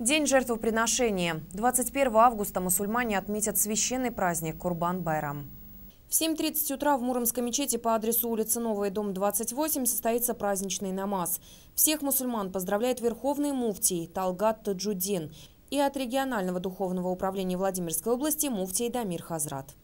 День жертвоприношения. 21 августа мусульмане отметят священный праздник Курбан-Байрам. В 7.30 утра в Муромской мечети по адресу улицы Новая, дом 28, состоится праздничный намаз. Всех мусульман поздравляет верховный муфтий Талгат Таджудин и от регионального духовного управления Владимирской области муфтий Дамир Хазрат.